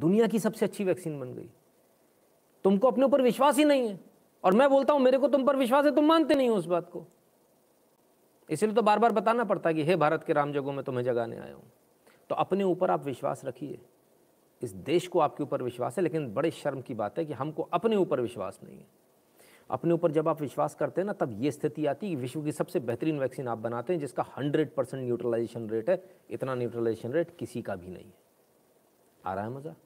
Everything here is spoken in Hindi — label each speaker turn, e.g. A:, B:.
A: दुनिया की सबसे अच्छी वैक्सीन बन गई तुमको अपने ऊपर विश्वास ही नहीं है और मैं बोलता हूं मेरे को तुम पर विश्वास है तुम मानते नहीं हो उस बात को इसलिए तो बार बार बताना पड़ता है कि हे भारत के राम जगहों में तुम्हें जगाने आया हूँ तो अपने ऊपर आप विश्वास रखिए इस देश को आपके ऊपर विश्वास है लेकिन बड़े शर्म की बात है कि हमको अपने ऊपर विश्वास नहीं है अपने ऊपर जब आप विश्वास करते हैं ना तब ये स्थिति आती है कि विश्व की सबसे बेहतरीन वैक्सीन आप बनाते हैं जिसका हंड्रेड परसेंट न्यूट्रलाइजेशन रेट है इतना न्यूट्रलाइजेशन रेट किसी का भी नहीं है आ रहा है मज़ा